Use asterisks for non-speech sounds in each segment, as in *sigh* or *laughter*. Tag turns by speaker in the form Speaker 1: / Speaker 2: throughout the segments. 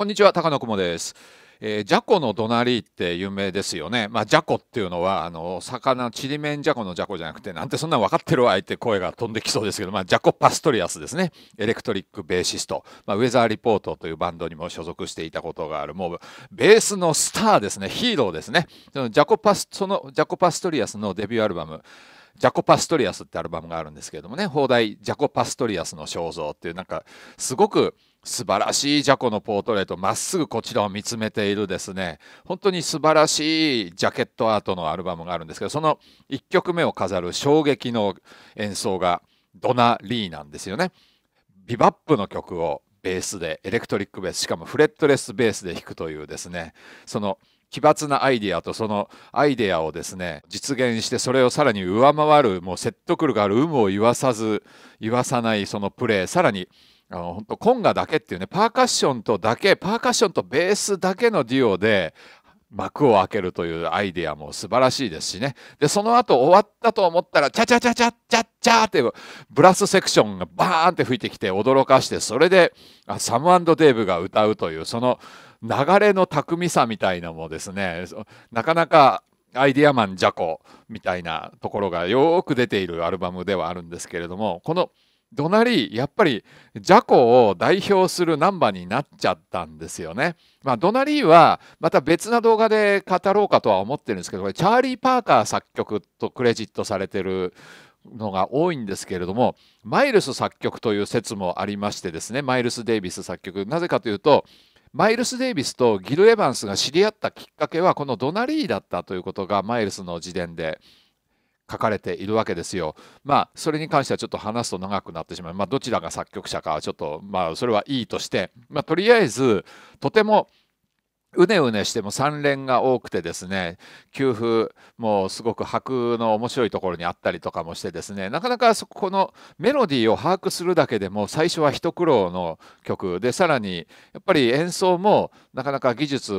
Speaker 1: こんにちは、高野雲です。えー、ジャコのりって有名ですよね。まあ、ジャコっていうのは、あの、魚、ちりめんじゃこのジャコじゃなくて、なんてそんな分かってるわいって声が飛んできそうですけど、まあ、ジャコ・パストリアスですね。エレクトリック・ベーシスト。まあ、ウェザー・リポートというバンドにも所属していたことがある、もう、ベースのスターですね。ヒーローですね。そのジャコパス、そのジャコ・パストリアスのデビューアルバム、ジャコ・パストリアスってアルバムがあるんですけれどもね、放題、ジャコ・パストリアスの肖像っていう、なんか、すごく素晴らしいジャコのポートレート、まっすぐこちらを見つめているですね、本当に素晴らしいジャケットアートのアルバムがあるんですけど、その1曲目を飾る衝撃の演奏が、ドナ・リーなんですよね。ビバップの曲をベースでエレクトリックベースしかもフレットレスベースで弾くというですねその奇抜なアイデアとそのアイデアをですね実現してそれをさらに上回るもう説得力ある有無を言わさず言わさないそのプレーさらにあの本当コンガだけっていうねパーカッションとだけパーカッションとベースだけのデュオで幕を開けるというアイデアも素晴らしいですしね。で、その後終わったと思ったら、チャチャチャチャチャチャってブラスセクションがバーンって吹いてきて驚かして、それでサムデーブが歌うという、その流れの巧みさみたいなのもですね、なかなかアイデアマンジャコみたいなところがよく出ているアルバムではあるんですけれども、この「どなりやっぱりジャコを代表するナンバーになっちゃったんですよね。まあ、ドナリーはまた別な動画で語ろうかとは思ってるんですけどこれチャーリー・パーカー作曲とクレジットされてるのが多いんですけれどもマイルス作曲という説もありましてですねマイルス・デイビス作曲なぜかというとマイルス・デイビスとギル・エヴァンスが知り合ったきっかけはこのドナリーだったということがマイルスの自伝で書かれているわけですよ。まあそれに関してはちょっと話すと長くなってしまう、まあ、どちらが作曲者かはちょっとまあそれはいいとして、まあ、とりあえずとてもうねうねしても3連が多くてですね給付もすごく白の面白いところにあったりとかもしてですねなかなかそこのメロディーを把握するだけでも最初は一苦労の曲でさらにやっぱり演奏もなかなか技術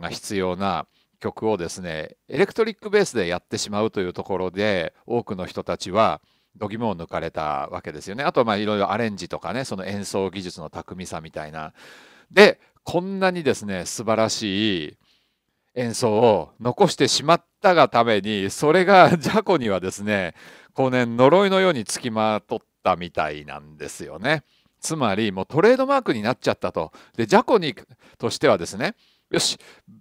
Speaker 1: が必要な。曲をですねエレクトリックベースでやってしまうというところで多くの人たちは度肝を抜かれたわけですよねあとまあいろいろアレンジとかねその演奏技術の巧みさみたいなでこんなにですね素晴らしい演奏を残してしまったがためにそれがジャコにはですねこうね呪いのようにつきまとったみたいなんですよねつまりもうトレードマークになっちゃったとでジャコにとしてはですねよし、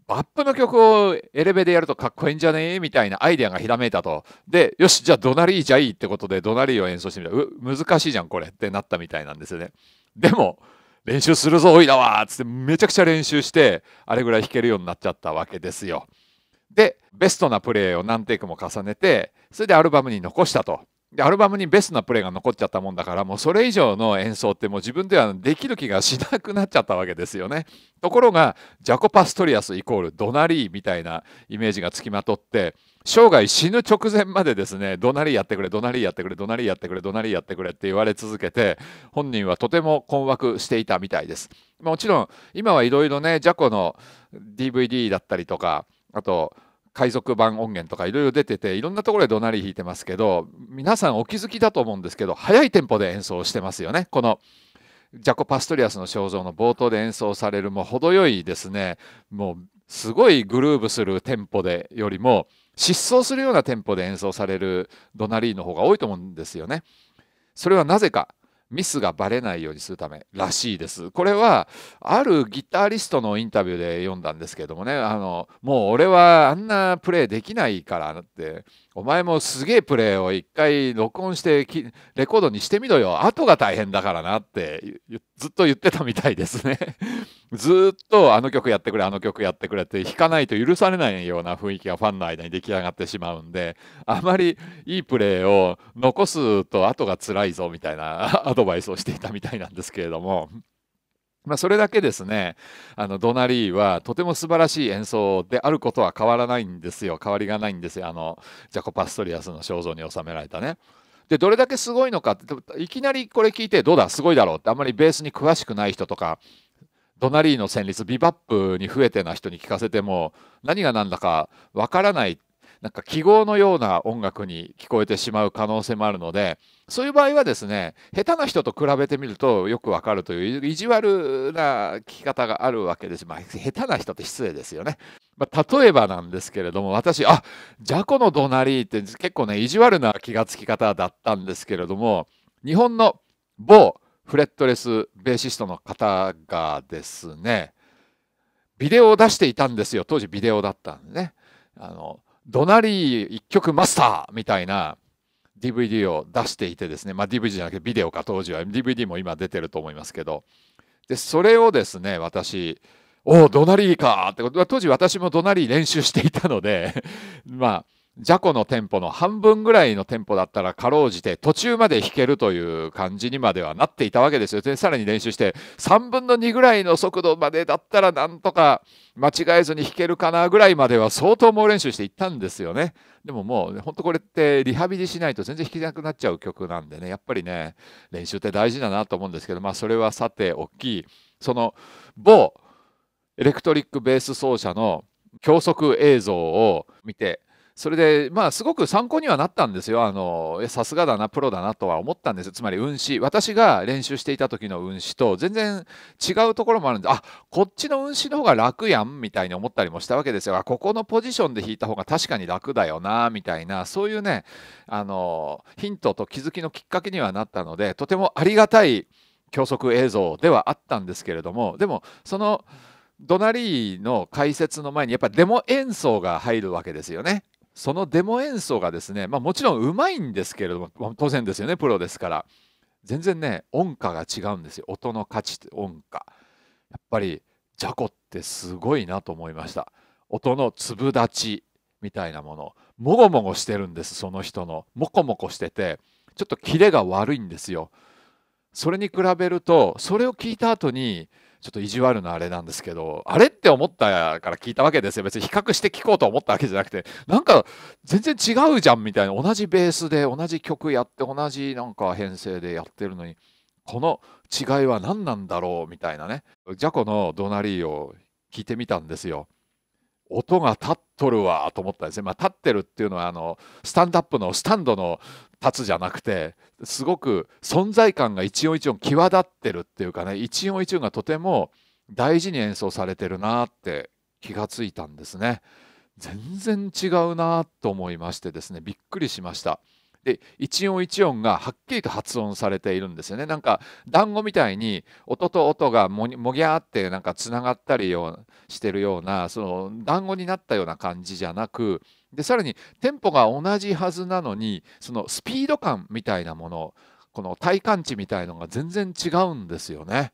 Speaker 1: バップの曲をエレベでやるとかっこいいんじゃねえみたいなアイデアがひらめいたと。で、よし、じゃあドナリーじゃいいってことでドナリーを演奏してみた。う、難しいじゃん、これってなったみたいなんですよね。でも、練習するぞ、おいだわつってめちゃくちゃ練習して、あれぐらい弾けるようになっちゃったわけですよ。で、ベストなプレーを何テイクも重ねて、それでアルバムに残したと。でアルバムにベストなプレーが残っちゃったもんだからもうそれ以上の演奏ってもう自分ではできる気がしなくなっちゃったわけですよね。ところがジャコ・パストリアスイコールドナリーみたいなイメージがつきまとって生涯死ぬ直前までですねドナリーやってくれドナリーやってくれドナリーやってくれドナリーやってくれって言われ続けて本人はとても困惑していたみたいです。もちろん今はいろいろねジャコの DVD だったりとかあと海賊版音源とかいろいろ出てていろんなところで怒鳴り弾いてますけど皆さんお気づきだと思うんですけど早いテンポで演奏してますよねこのジャコ・パストリアスの肖像の冒頭で演奏されるもう程よいですねもうすごいグルーブするテンポでよりも疾走するようなテンポで演奏されるドナリーの方が多いと思うんですよね。それはなぜかミスがバレないようにするためらしいです。これはあるギタリストのインタビューで読んだんですけどもねあのもう俺はあんなプレーできないからってお前もすげえプレーを一回録音してレコードにしてみろよ。後が大変だからなってずっと言ってたみたいですね。*laughs* ずっとあの曲やってくれ、あの曲やってくれって弾かないと許されないような雰囲気がファンの間に出来上がってしまうんで、あまりいいプレーを残すと後が辛いぞみたいなアドバイスをしていたみたいなんですけれども。まあ、それだけですね、あのドナリーはとても素晴らしい演奏であることは変わらないんですよ、変わりがないんですよ、あのジャコ・パストリアスの肖像に収められたね。でどれだけすごいのかっていきなりこれ聞いてどうだすごいだろうってあんまりベースに詳しくない人とかドナリーの旋律ビバップに増えてな人に聞かせても何が何だかわからないなんか記号のような音楽に聞こえてしまう可能性もあるのでそういう場合はですね下手な人と比べてみるとよくわかるという意地悪な聞き方があるわけです、まあ、下手な人って失礼ですよね、まあ、例えばなんですけれども私あじゃこの怒鳴りって結構ね意地悪な気がつき方だったんですけれども日本の某フレットレスベーシストの方がですねビデオを出していたんですよ当時ビデオだったんでねあのドナリー一曲マスターみたいな DVD を出していてですね、まあ、DVD じゃなくてビデオか当時は DVD も今出てると思いますけどでそれをですね私おおドナリーかってことは当時私もドナリー練習していたので *laughs* まあジャコの店舗の半分ぐらいの店舗だったらかろうじて途中まで弾けるという感じにまではなっていたわけですよ。でさらに練習して3分の2ぐらいの速度までだったらなんとか間違えずに弾けるかなぐらいまでは相当猛練習していったんですよね。でももう本当これってリハビリしないと全然弾けなくなっちゃう曲なんでねやっぱりね練習って大事だなと思うんですけどまあそれはさておきその某エレクトリックベース奏者の教則映像を見てそれで、まあ、すごく参考にはなったんですよ。あの、さすがだな、プロだなとは思ったんです。つまり、運指。私が練習していた時の運指と、全然違うところもあるんで、あ、こっちの運指の方が楽やん、みたいに思ったりもしたわけですよ。ここのポジションで弾いた方が確かに楽だよな、みたいな、そういうね、あの、ヒントと気づきのきっかけにはなったので、とてもありがたい教則映像ではあったんですけれども、でも、その、ドナリーの解説の前にやっぱデモ演奏が入るわけですよね。そのデモ演奏がですね、まあ、もちろんうまいんですけれども当然ですよねプロですから全然ね音価が違うんですよ音の価値って音価やっぱりジャコってすごいなと思いました音の粒立ちみたいなものもごもごしてるんですその人のもこもこしててちょっとキレが悪いんですよそれに比べるとそれを聞いた後にちょっと意地悪なあれなんですけど、あれって思ったから聞いたわけですよ。別に比較して聞こうと思ったわけじゃなくて、なんか全然違うじゃんみたいな、同じベースで同じ曲やって、同じなんか編成でやってるのに、この違いは何なんだろうみたいなね。ジャコの怒鳴りを聞いてみたんですよ。音が立っとるわと思ったんですね、まあ、立ってるっていうのはあのスタンドアップのスタンドの立つじゃなくてすごく存在感が一音一音際立ってるっていうかね一音一音がとても大事に演奏されてるなって気がついたんですね全然違うなと思いましてですねびっくりしました。で一音一音がはっきりと発音されているんですよねなんか団子みたいに音と音がもぎゃーってなんかつながったりよしてるようなその団子になったような感じじゃなくでさらにテンポが同じはずなのにそのスピード感みたいなものこの体感値みたいのが全然違うんですよね。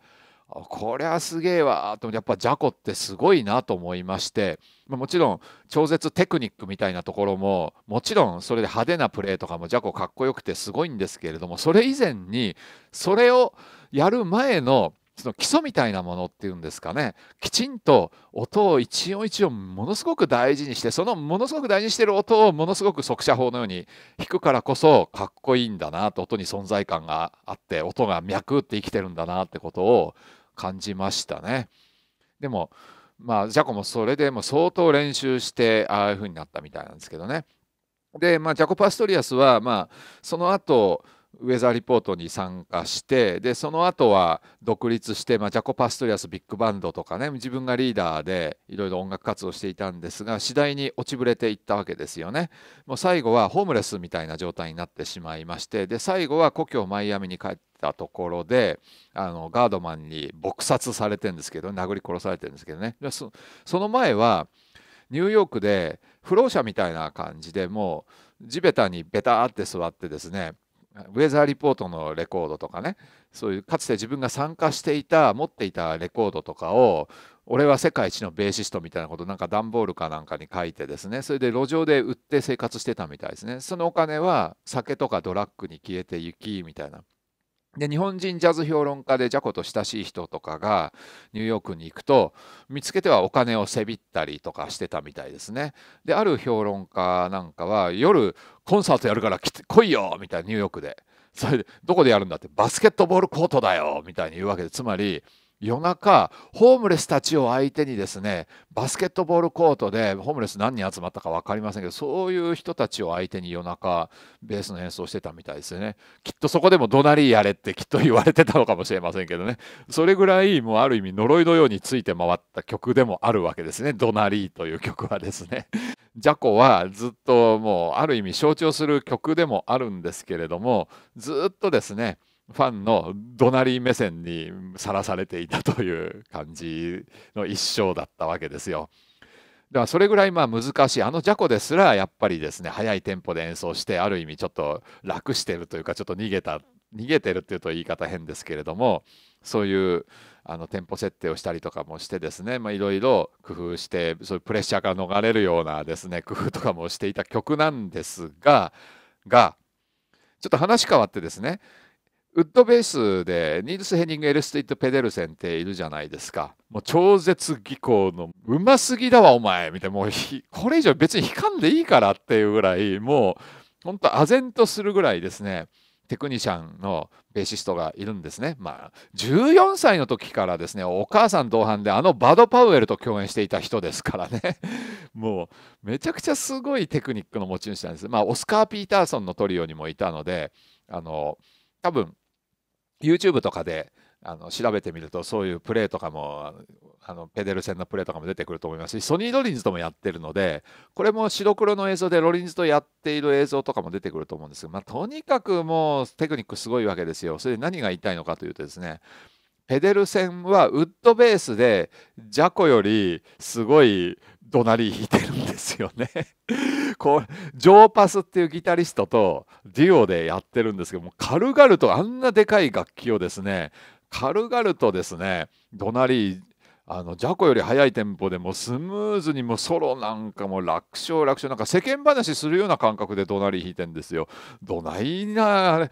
Speaker 1: これはすげえわとやっぱジャコってすごいなと思いましてもちろん超絶テクニックみたいなところももちろんそれで派手なプレーとかもジャコかっこよくてすごいんですけれどもそれ以前にそれをやる前のその基礎みたいなものっていうんですかねきちんと音を一音一音ものすごく大事にしてそのものすごく大事にしてる音をものすごく速射法のように弾くからこそかっこいいんだなと音に存在感があって音が脈って生きてるんだなってことを感じましたね。でもまあジャコもそれでも相当練習してああいう風になったみたいなんですけどね。でまあジャコ・パストリアスはまあその後ウェザーリポートに参加してでその後は独立して、まあ、ジャコ・パストリアスビッグバンドとかね自分がリーダーでいろいろ音楽活動していたんですが次第に落ちぶれていったわけですよねもう最後はホームレスみたいな状態になってしまいましてで最後は故郷マイアミに帰ったところであのガードマンに撲殺されてんですけど殴り殺されてるんですけどねでそその前はニューヨークで不老者みたいな感じでもう地べたにベターって座ってですねウェザーリポートのレコードとかねそういうかつて自分が参加していた持っていたレコードとかを俺は世界一のベーシストみたいなことなんか段ボールかなんかに書いてですねそれで路上で売って生活してたみたいですねそのお金は酒とかドラッグに消えて雪きみたいなで日本人ジャズ評論家でジャコと親しい人とかがニューヨークに行くと見つけてはお金をせびったりとかしてたみたいですね。である評論家なんかは夜コンサートやるから来て来いよみたいなニューヨークでそれでどこでやるんだってバスケットボールコートだよみたいに言うわけでつまり夜中ホームレスたちを相手にですねバスケットボールコートでホームレス何人集まったか分かりませんけどそういう人たちを相手に夜中ベースの演奏してたみたいですよねきっとそこでも怒鳴りやれってきっと言われてたのかもしれませんけどねそれぐらいもうある意味呪いのようについて回った曲でもあるわけですね「怒鳴り」という曲はですね。*laughs* ジャコはずっともうある意味象徴する曲でもあるんですけれどもずっとですねファンの怒鳴り目線にさらされていたという感じの一生だったわけですよ。からそれぐらいまあ難しいあのジャコですらやっぱりですね早いテンポで演奏してある意味ちょっと楽してるというかちょっと逃げた逃げてるっていうと言い方変ですけれどもそういうあのテンポ設定をしたりとかもしてですねいろいろ工夫してそういうプレッシャーから逃れるようなですね工夫とかもしていた曲なんですががちょっと話変わってですねウッドベースでニールス・ヘニング・エルスティッド・ペデルセンっているじゃないですか。もう超絶技巧のうますぎだわお前みたいなもうこれ以上別に悲んでいいからっていうぐらいもう本当唖然とするぐらいですねテクニシャンのベーシストがいるんですね。まあ14歳の時からですねお母さん同伴であのバド・パウエルと共演していた人ですからね *laughs* もうめちゃくちゃすごいテクニックの持ち主なんです。まあオスカー・ピーターソンのトリオにもいたのであの多分 YouTube とかであの調べてみるとそういうプレーとかもあのペデル戦のプレーとかも出てくると思いますしソニー・ロリンズともやってるのでこれも白黒の映像でロリンズとやっている映像とかも出てくると思うんですが、まあ、とにかくもうテクニックすごいわけですよ。それで何が言いたいのかというとですねペデル戦はウッドベースでジャコよりすごい怒鳴り引いてるんですよねこうジョーパスっていうギタリストとデュオでやってるんですけども軽々とあんなでかい楽器をですね軽々とですね怒鳴りあのジャコより速いテンポでもスムーズにもソロなんかも楽勝楽勝なんか世間話するような感覚で怒鳴り引いてんですよ。どないなあれ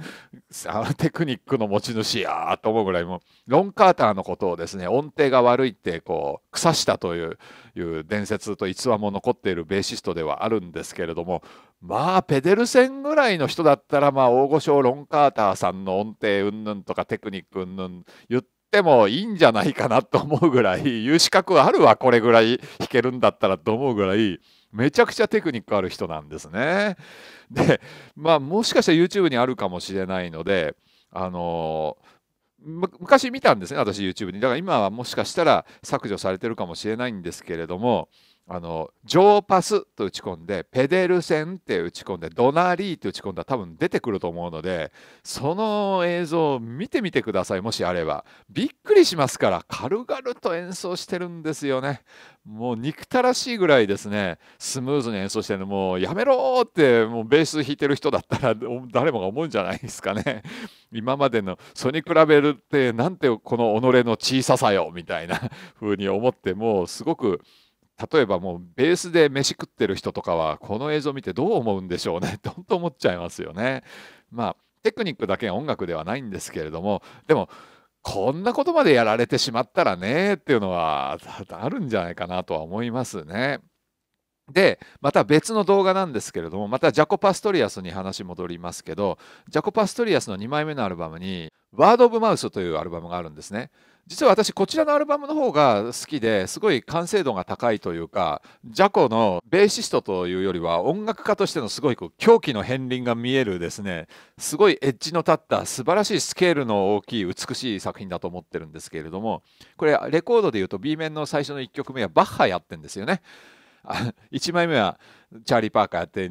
Speaker 1: テクニックの持ち主やと思うぐらいもロン・カーターのことをですね音程が悪いってこう腐したといういう伝説と逸話も残っているベーシストではあるんですけれどもまあペデルセンぐらいの人だったらまあ大御所ロン・カーターさんの音程うんぬんとかテクニックうんぬん言ってってもいいんじゃないかなと思うぐらい有 *laughs* 資格あるわこれぐらい弾けるんだったらと思うぐらいめちゃくちゃテクニックある人なんですね。でまあもしかしたら YouTube にあるかもしれないのであの昔見たんですね私 YouTube にだから今はもしかしたら削除されてるかもしれないんですけれどもあのジョーパスと打ち込んでペデルセンって打ち込んでドナーリーって打ち込んだら多分出てくると思うのでその映像を見てみてくださいもしあればびっくりしますから軽々と演奏してるんですよねもう憎たらしいぐらいですねスムーズに演奏してるのもうやめろってもうベース弾いてる人だったら誰もが思うんじゃないですかね今までのそれに比べるってなんてこの己の小ささよみたいな風に思ってもうすごく例えばもうベースで飯食ってる人とかはこの映像見てどう思うんでしょうねって本当思っちゃいますよね。まあテクニックだけが音楽ではないんですけれどもでもこんなことまでやられてしまったらねっていうのは *laughs* あるんじゃないかなとは思いますね。でまた別の動画なんですけれどもまたジャコ・パストリアスに話戻りますけどジャコ・パストリアスの2枚目のアルバムに「ワード・オブ・マウス」というアルバムがあるんですね。実は私こちらのアルバムの方が好きですごい完成度が高いというかジャコのベーシストというよりは音楽家としてのすごいこう狂気の片鱗が見えるですねすごいエッジの立った素晴らしいスケールの大きい美しい作品だと思ってるんですけれどもこれレコードでいうと B 面の最初の1曲目はバッハやってんですよね1 *laughs* 枚目はチャーリー・パーカーやって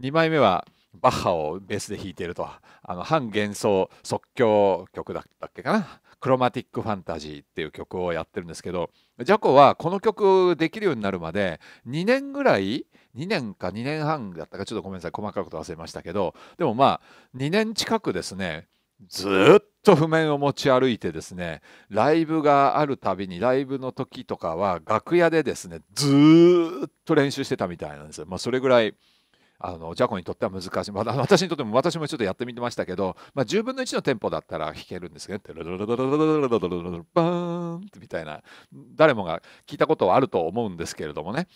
Speaker 1: 2枚目はバッハをベースで弾いてるとあの反幻想即興曲だったっけかなクロマティックファンタジーっていう曲をやってるんですけど、ジャコはこの曲できるようになるまで2年ぐらい、2年か2年半だったか、ちょっとごめんなさい、細かいこと忘れましたけど、でもまあ、2年近くですね、ずっと譜面を持ち歩いてですね、ライブがあるたびに、ライブの時とかは楽屋でですね、ずっと練習してたみたいなんですよ。まあ、それぐらいあのジャコにとっては難しい、ま、*laughs* 私にとっても私もちょっとやってみてましたけど、まあ、10分の1のテンポだったら弾けるんですけど「バみたいな誰もが聞いたことはあると思うんですけれどもね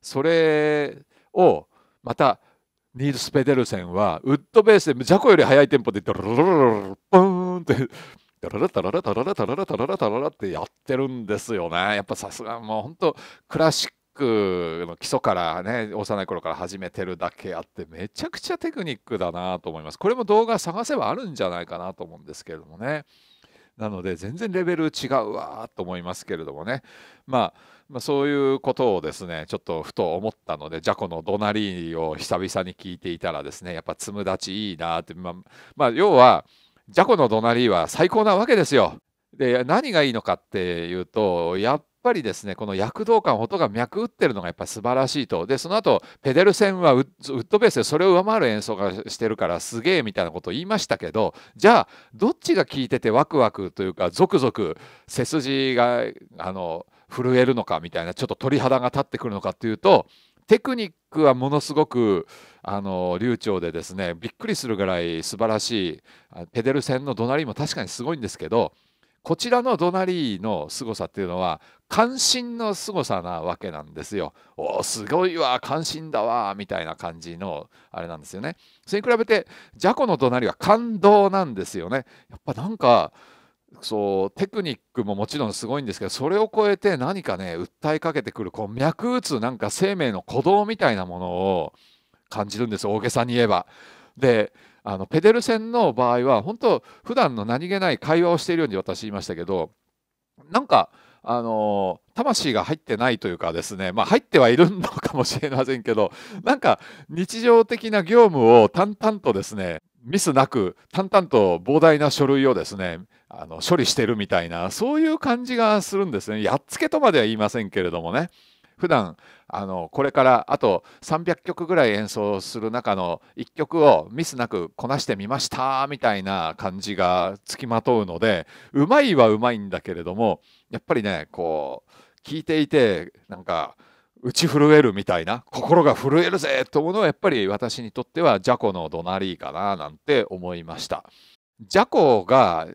Speaker 1: それをまたニールス・ペデルセンはウッドベースでジャコより速いテンポで「ドロロロロバーン!」って。タロロロロロロロロロロロロってやってるんですよね。やっぱさすがもう本当クラシックの基礎からね幼い頃から始めてるだけあってめちゃくちゃテクニックだなと思いますこれも動画探せばあるんじゃないかなと思うんですけれどもねなので全然レベル違うわと思いますけれどもね、まあ、まあそういうことをですねちょっとふと思ったのでジャコの怒鳴りを久々に聞いていたらですねやっぱつむだちいいなって、まあ、まあ、要はジャコの怒鳴りは最高なわけですよ。で何がいいのかっていうとやっぱりですねこの躍動感音が脈打ってるのがやっぱ素晴らしいとでその後ペデルセンはウッドベースでそれを上回る演奏がしてるからすげえみたいなことを言いましたけどじゃあどっちが聴いててワクワクというかゾクゾク背筋があの震えるのかみたいなちょっと鳥肌が立ってくるのかっていうとテクニックはものすごくあの流暢でですねびっくりするぐらい素晴らしいペデル戦の怒鳴りも確かにすごいんですけどこちらのドナリの凄さっていうのは関心の凄さなわけなんですよ。おすごいわ関心だわみたいな感じのあれなんですよね。それに比べてジャコの隣は感動なんですよね。やっぱなんかそうテクニックももちろんすごいんですけどそれを超えて何かね訴えかけてくるこう脈打つなんか生命の鼓動みたいなものを感じるんです大げさに言えば。であのペデル戦の場合は本当普段の何気ない会話をしているように私言いましたけどなんかあの魂が入ってないというかですね、まあ、入ってはいるのかもしれませんけどなんか日常的な業務を淡々とですねミスなく淡々と膨大な書類をですねあの処理してるみたいなそういう感じがするんですねやっつけとまでは言いませんけれどもね。普段あのこれからあと300曲ぐらい演奏する中の1曲をミスなくこなしてみましたみたいな感じがつきまとうのでうまいはうまいんだけれどもやっぱりねこう聴いていてなんか打ち震えるみたいな心が震えるぜと思うのはやっぱり私にとってはジャコのドナリーかななんて思いました。ジャコが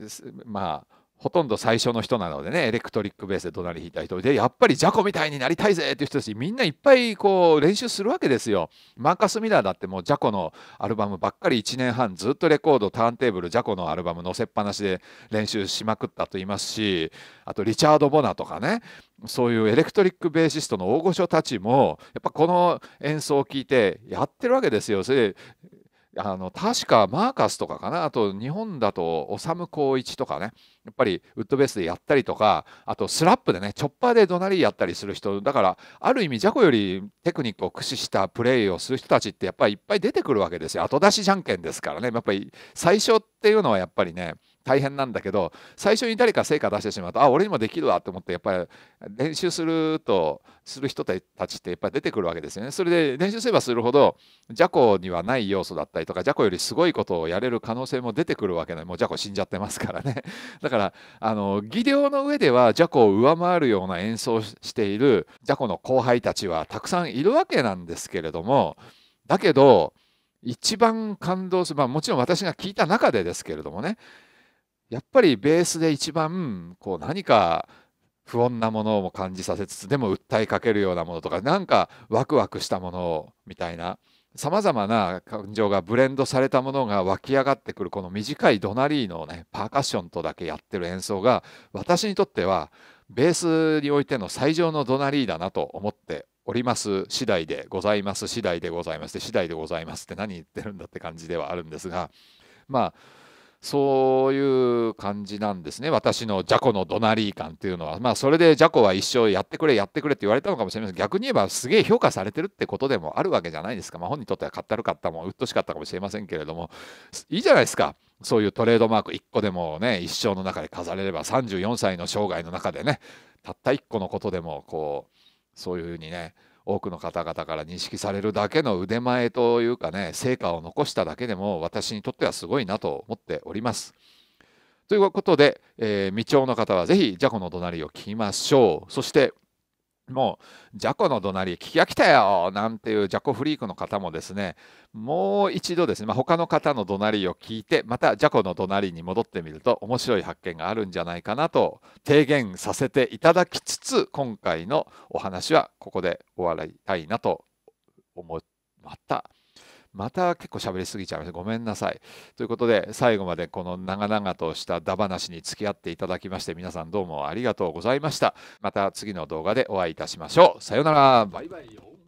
Speaker 1: まあほとんど最初の人なのでねエレクトリックベースで怒鳴り弾いた人でやっぱりジャコみたいになりたいぜっていう人たちみんないっぱいこう練習するわけですよマーカス・ミラーだってもうジャコのアルバムばっかり1年半ずっとレコードターンテーブルジャコのアルバム載せっぱなしで練習しまくったと言いますしあとリチャード・ボナとかねそういうエレクトリックベーシストの大御所たちもやっぱこの演奏を聴いてやってるわけですよそれであの確かマーカスとかかなあと日本だと修光一とかねやっぱりウッドベースでやったりとかあとスラップでねチョッパーで怒鳴りやったりする人だからある意味ジャコよりテクニックを駆使したプレーをする人たちってやっぱりいっぱい出てくるわけですよ後出しじゃんけんですからねやっぱり最初っていうのはやっぱりね大変なんだけど最初に誰か成果出してしまうとあ俺にもできるわと思ってやっぱり練習するとする人たちってやっぱり出てくるわけですよね。それで練習すればするほどジャコにはない要素だったりとかジャコよりすごいことをやれる可能性も出てくるわけないもうジャコ死んじゃってますからね。*laughs* だからあの技量の上ではジャコを上回るような演奏しているジャコの後輩たちはたくさんいるわけなんですけれどもだけど一番感動する、まあ、もちろん私が聞いた中でですけれどもねやっぱりベースで一番こう何か不穏なものを感じさせつつでも訴えかけるようなものとかなんかワクワクしたものをみたいなさまざまな感情がブレンドされたものが湧き上がってくるこの短いドナリーのねパーカッションとだけやってる演奏が私にとってはベースにおいての最上のドナリーだなと思っております次第でございます次第でございまして次第でございますって何言ってるんだって感じではあるんですがまあそういう感じなんですね私のジャコの怒鳴り感っていうのはまあそれでジャコは一生やってくれやってくれって言われたのかもしれません逆に言えばすげえ評価されてるってことでもあるわけじゃないですかまあ本にとってはかったるかったもうっとしかったかもしれませんけれどもいいじゃないですかそういうトレードマーク1個でもね一生の中で飾れれば34歳の生涯の中でねたった1個のことでもこうそういうふうにね多くの方々から認識されるだけの腕前というかね成果を残しただけでも私にとってはすごいなと思っております。ということで、えー、未調の方は是非じゃこの怒鳴りを聞きましょう。そしてもう、ジャコの怒鳴り、聞き飽きたよなんていうジャコフリークの方もですね、もう一度ですね、まあ、他の方の怒鳴りを聞いて、またジャコの怒鳴りに戻ってみると、面白い発見があるんじゃないかなと提言させていただきつつ、今回のお話はここで終わりたいなと思った。また結構喋りすぎちゃいましたごめんなさいということで最後までこの長々としたダ話に付き合っていただきまして皆さんどうもありがとうございましたまた次の動画でお会いいたしましょうさようならバイバイ